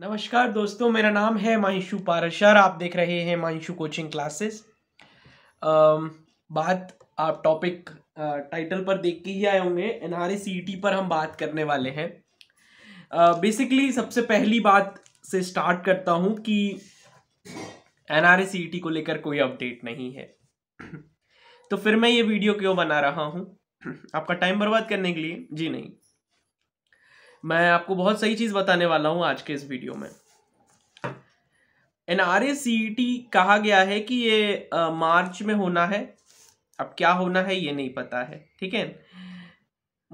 नमस्कार दोस्तों मेरा नाम है माहिशु पाराशर आप देख रहे हैं माहिशु कोचिंग क्लासेस बात आप टॉपिक टाइटल पर देख के ही आए होंगे एन आर e पर हम बात करने वाले हैं बेसिकली सबसे पहली बात से स्टार्ट करता हूँ कि एन आर e को लेकर कोई अपडेट नहीं है तो फिर मैं ये वीडियो क्यों बना रहा हूँ आपका टाइम बर्बाद करने के लिए जी नहीं मैं आपको बहुत सही चीज़ बताने वाला हूं आज के इस वीडियो में एन आर e कहा गया है कि ये आ, मार्च में होना है अब क्या होना है ये नहीं पता है ठीक है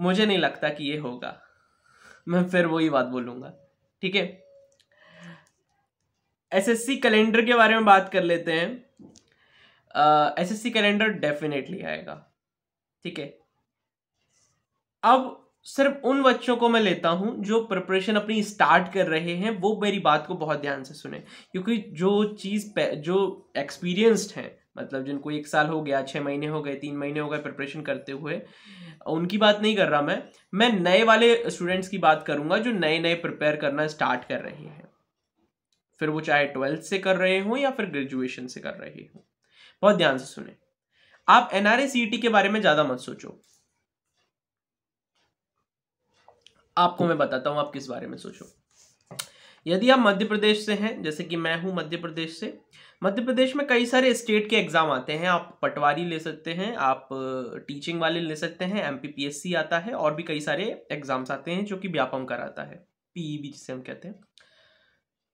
मुझे नहीं लगता कि ये होगा मैं फिर वही बात बोलूंगा ठीक है एसएससी कैलेंडर के बारे में बात कर लेते हैं एसएससी कैलेंडर डेफिनेटली आएगा ठीक है अब सिर्फ उन बच्चों को मैं लेता हूँ जो प्रिपरेशन अपनी स्टार्ट कर रहे हैं वो मेरी बात को बहुत ध्यान से सुने क्योंकि जो चीज़ जो एक्सपीरियंस्ड हैं मतलब जिनको एक साल हो गया छः महीने हो गए तीन महीने हो गए प्रिपरेशन करते हुए उनकी बात नहीं कर रहा मैं मैं नए वाले स्टूडेंट्स की बात करूँगा जो नए नए प्रिपेयर करना स्टार्ट कर रहे हैं फिर वो चाहे ट्वेल्थ से कर रहे हों या फिर ग्रेजुएशन से कर रहे हों बहुत ध्यान से सुने आप एन e के बारे में ज़्यादा मत सोचो आपको मैं बताता हूँ आप किस बारे में सोचो यदि आप मध्य प्रदेश से हैं जैसे कि मैं हूँ मध्य प्रदेश से मध्य प्रदेश में कई सारे स्टेट के एग्ज़ाम आते हैं आप पटवारी ले सकते हैं आप टीचिंग वाले ले सकते हैं एम आता है और भी कई सारे एग्ज़ाम्स आते हैं जो कि व्यापम कराता है पीईबी e जिसे हम कहते हैं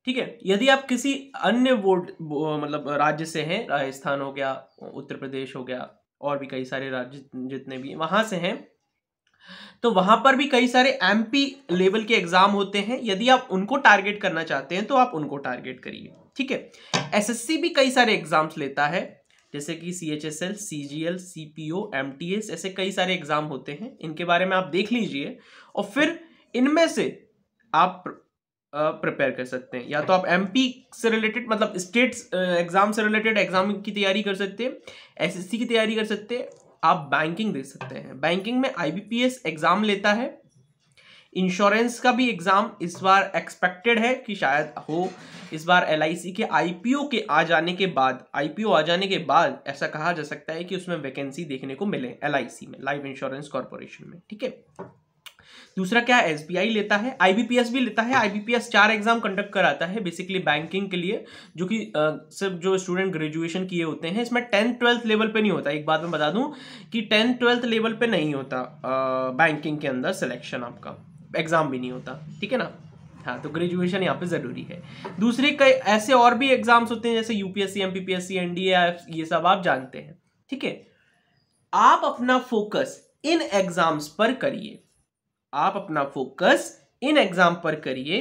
ठीक है यदि आप किसी अन्य वोट मतलब राज्य से हैं राजस्थान हो गया उत्तर प्रदेश हो गया और भी कई सारे राज्य जितने भी वहाँ से हैं तो वहां पर भी कई सारे एमपी लेवल के एग्जाम होते हैं यदि आप उनको टारगेट करना चाहते हैं तो आप उनको टारगेट करिए ठीक है एसएससी भी कई सारे एग्जाम्स लेता है जैसे कि C H S L C G L C P O M T S ऐसे कई सारे एग्जाम होते हैं इनके बारे में आप देख लीजिए और फिर इनमें से आप प्रिपेयर कर सकते हैं या तो आप पी से रिलेटेड मतलब स्टेट एग्जाम से रिलेटेड एग्जाम की तैयारी कर सकते हैं एसएससी की तैयारी कर सकते हैं आप बैंकिंग दे सकते हैं बैंकिंग में आईबीपीएस एग्ज़ाम लेता है इंश्योरेंस का भी एग्ज़ाम इस बार एक्सपेक्टेड है कि शायद हो इस बार एल के आईपीओ के आ जाने के बाद आईपीओ आ जाने के बाद ऐसा कहा जा सकता है कि उसमें वैकेंसी देखने को मिले एल में लाइफ इंश्योरेंस कॉरपोरेशन में ठीक है दूसरा क्या एस लेता है आईबीपीएस भी लेता है आईबीपीएस चार एग्जाम कंडक्ट कराता है बेसिकली बैंकिंग के लिए जो कि सिर्फ जो स्टूडेंट ग्रेजुएशन किए होते हैं इसमें टेंथ ट्वेल्थ लेवल पे नहीं होता एक बात मैं बता दूं कि टेंथ ट्वेल्थ लेवल पे नहीं होता आ, बैंकिंग के अंदर सिलेक्शन आपका एग्जाम भी नहीं होता ठीक है ना हाँ तो ग्रेजुएशन यहाँ पे ज़रूरी है दूसरे कई ऐसे और भी एग्जाम्स होते हैं जैसे यूपीएससी एमपीपीएससी एनडीए ये सब आप जानते हैं ठीक है आप अपना फोकस इन एग्जाम्स पर करिए आप अपना फोकस इन एग्जाम पर करिए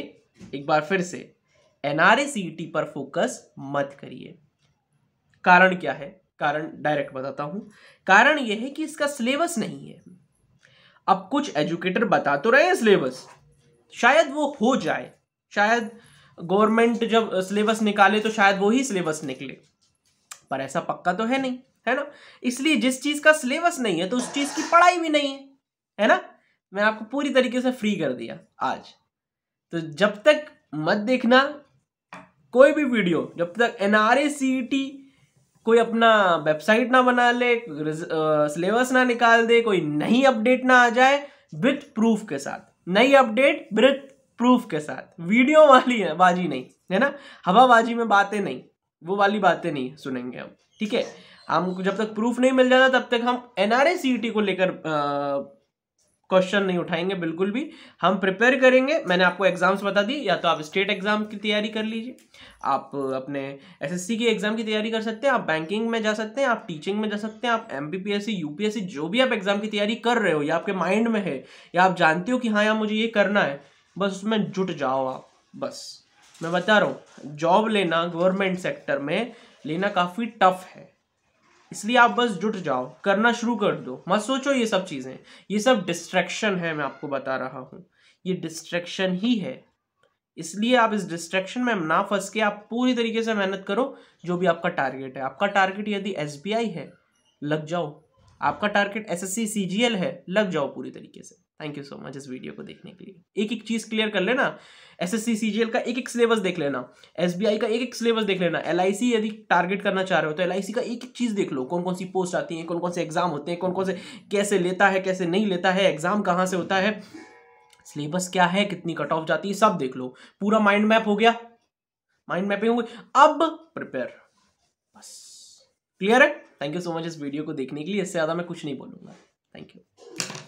एक बार फिर से एन e पर फोकस मत करिए कारण क्या है कारण डायरेक्ट बताता हूं कारण यह है कि इसका सिलेबस नहीं है अब कुछ एजुकेटर बता तो रहे हैं सिलेबस शायद वो हो जाए शायद गवर्नमेंट जब सिलेबस निकाले तो शायद वो ही सिलेबस निकले पर ऐसा पक्का तो है नहीं है ना इसलिए जिस चीज़ का सिलेबस नहीं है तो उस चीज़ की पढ़ाई भी नहीं है है ना मैंने आपको पूरी तरीके से फ्री कर दिया आज तो जब तक मत देखना कोई भी वीडियो जब तक N R A C T कोई अपना वेबसाइट ना बना ले सिलेबस ना निकाल दे कोई नई अपडेट ना आ जाए विथ प्रूफ के साथ नई अपडेट विथ प्रूफ के साथ वीडियो वाली है बाजी नहीं है ना हवाबाजी में बातें नहीं वो वाली बातें नहीं सुनेंगे हम ठीक है हमको जब तक प्रूफ नहीं मिल जाता तब तक हम N R A C T को लेकर क्वेश्चन नहीं उठाएंगे बिल्कुल भी हम प्रिपेयर करेंगे मैंने आपको एग्जाम्स बता दी या तो आप स्टेट एग्जाम की तैयारी कर लीजिए आप अपने एसएससी की एग्जाम की तैयारी कर सकते हैं आप बैंकिंग में जा सकते हैं आप टीचिंग में जा सकते हैं आप एमबीपीएससी यूपीएससी जो भी आप एग्जाम की तैयारी कर रहे हो या आपके माइंड में है या आप जानते हो कि हाँ यार मुझे ये करना है बस उसमें जुट जाओ आप बस मैं बता रहा हूँ जॉब लेना गवर्नमेंट सेक्टर में लेना काफ़ी टफ है इसलिए आप बस जुट जाओ करना शुरू कर दो मत सोचो ये सब चीज़ें ये सब डिस्ट्रैक्शन है मैं आपको बता रहा हूँ ये डिस्ट्रैक्शन ही है इसलिए आप इस डिस्ट्रैक्शन में ना फंस के आप पूरी तरीके से मेहनत करो जो भी आपका टारगेट है आपका टारगेट यदि एस है लग जाओ आपका टारगेट एस एस सीजीएल है लग जाओ पूरी तरीके से थैंक यू सो मच इस वीडियो को देखने के लिए एक एक चीज क्लियर कर लेना एस एस का एक एक सिलेबस देख लेना एस का एक एक सिलेबस देख लेना एल यदि टारगेट करना चाह रहे हो तो एल का एक एक चीज देख लो कौन कौन सी पोस्ट आती है कौन कौन से एग्जाम होते हैं कौन कौन से कैसे लेता है कैसे नहीं लेता है एग्जाम कहाँ से होता है सिलेबस क्या है कितनी कट ऑफ जाती है सब देख लो पूरा माइंड मैप हो गया माइंड मैपिंग हो गई अब प्रिपेयर बस क्लियर है थैंक यू सो मच इस वीडियो को देखने के लिए इससे ज़्यादा मैं कुछ नहीं बोलूँगा थैंक यू